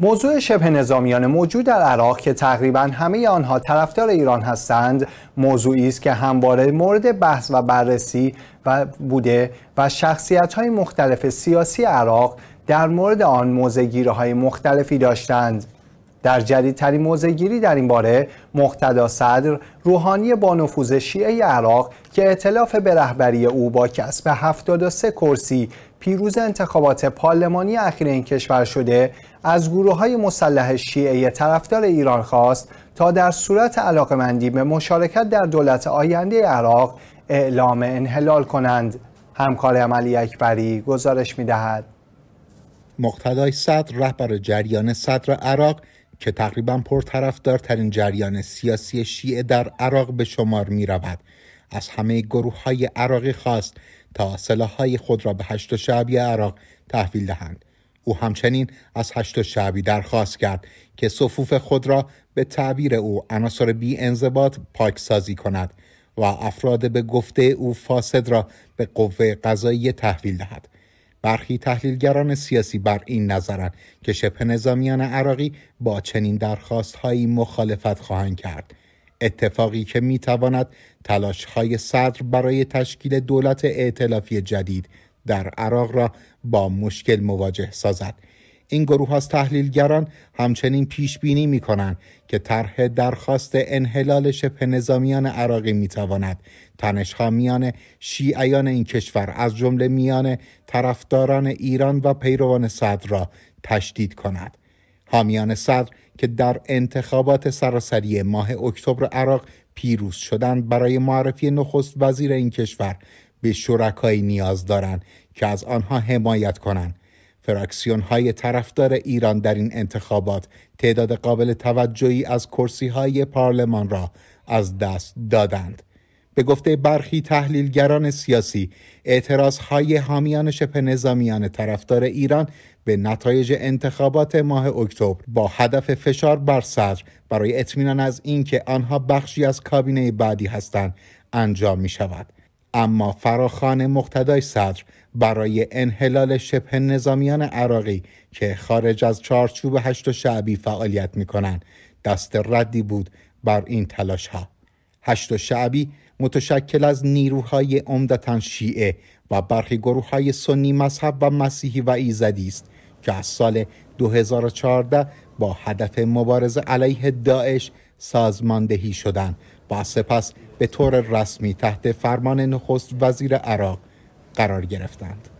موضوع شبه نظامیان موجود در عراق که تقریبا همه آنها طرفدار ایران هستند موضوعی است که همواره مورد بحث و بررسی بوده و شخصیت های مختلف سیاسی عراق در مورد آن موزگیره های مختلفی داشتند در جدیدترین موزگیری در این باره مقتدا صدر روحانی با نفوذ شیعه عراق که اطلاف به رهبری او با کسب 73 کرسی پیروز انتخابات پارلمانی اخیر این کشور شده از گروه های مسلح شیعه طرفدار ایران خواست تا در صورت علاقمندی به مشارکت در دولت آینده عراق اعلام انحلال کنند همکار عملی اکبری گزارش می دهد مقتدای صدر رهبر جریان صدر عراق که تقریبا پرطرفدارترین جریان سیاسی شیعه در عراق به شمار می از همه گروه های عراقی خواست تا سلاحهای خود را به هشت شعبی عراق تحویل دهند او همچنین از هشت شعبی درخواست کرد که صفوف خود را به تعبیر او عناصر بی انضباط پاک سازی کند و افراد به گفته او فاسد را به قوه قضایی تحویل دهد برخی تحلیلگران سیاسی بر این نظرند که شبه نظامیان عراقی با چنین درخواستهایی مخالفت خواهند کرد اتفاقی که میتواند تلاشهای صدر برای تشکیل دولت ائتلافی جدید در عراق را با مشکل مواجه سازد این گروه از تحلیلگران همچنین پیش بینی می کنند که طرح درخواست انحلال شبه نظامیان عراقی می تواند تنشها میان شیعیان این کشور از جمله میان طرفداران ایران و پیروان صدر را تشدید کند حامیان صدر که در انتخابات سراسری ماه اکتبر عراق پیروز شدند برای معرفی نخست وزیر این کشور به شرکایی نیاز دارند که از آنها حمایت کنند فراکسیون های طرفدار ایران در این انتخابات تعداد قابل توجهی از کرسی های پارلمان را از دست دادند به گفته برخی تحلیلگران سیاسی اعتراض های حامیان شبه نظامیان طرفدار ایران به نتایج انتخابات ماه اکتبر با هدف فشار بر صدر برای اطمینان از اینکه آنها بخشی از کابینه بعدی هستند انجام می شود اما فراخان مقتدای صدر برای انحلال شبه نظامیان عراقی که خارج از چارچوب هشت شعبی فعالیت می کنند دست ردی بود بر این تلاش ها هشت شعبی متشکل از نیروهای عمدتا شیعه و برخی گروه های سنی مذهب و مسیحی و ایزدی است که از سال 2014 با هدف مبارزه علیه داعش سازماندهی شدند و سپس به طور رسمی تحت فرمان نخست وزیر عراق قرار گرفتند.